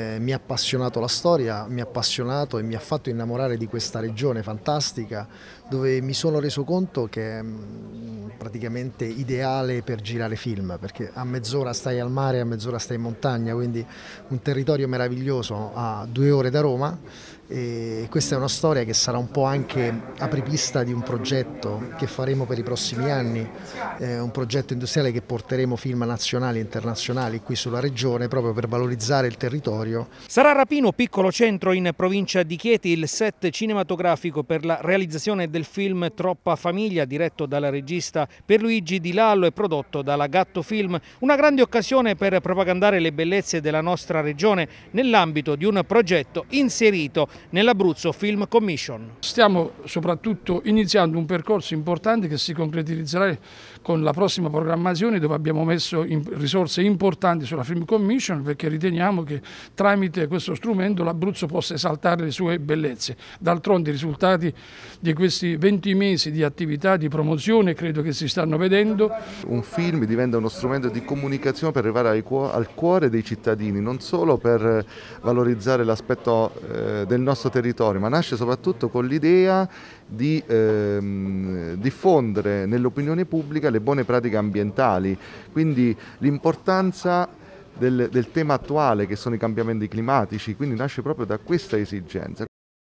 Eh, mi ha appassionato la storia, mi ha appassionato e mi ha fatto innamorare di questa regione fantastica dove mi sono reso conto che è mm, praticamente ideale per girare film perché a mezz'ora stai al mare, a mezz'ora stai in montagna, quindi un territorio meraviglioso a due ore da Roma e questa è una storia che sarà un po' anche apripista di un progetto che faremo per i prossimi anni, eh, un progetto industriale che porteremo film nazionali e internazionali qui sulla regione proprio per valorizzare il territorio. Sarà Rapino, piccolo centro in provincia di Chieti, il set cinematografico per la realizzazione del film Troppa Famiglia, diretto dalla regista Perluigi Di Lallo e prodotto dalla Gatto Film, una grande occasione per propagandare le bellezze della nostra regione nell'ambito di un progetto inserito nell'Abruzzo Film Commission. Stiamo soprattutto iniziando un percorso importante che si concretizzerà con la prossima programmazione dove abbiamo messo risorse importanti sulla Film Commission perché riteniamo che tramite questo strumento l'Abruzzo possa esaltare le sue bellezze. D'altronde i risultati di questi 20 mesi di attività di promozione credo che si stanno vedendo. Un film diventa uno strumento di comunicazione per arrivare al cuore dei cittadini, non solo per valorizzare l'aspetto eh, del nostro nostro territorio, ma nasce soprattutto con l'idea di ehm, diffondere nell'opinione pubblica le buone pratiche ambientali, quindi l'importanza del, del tema attuale che sono i cambiamenti climatici, quindi nasce proprio da questa esigenza.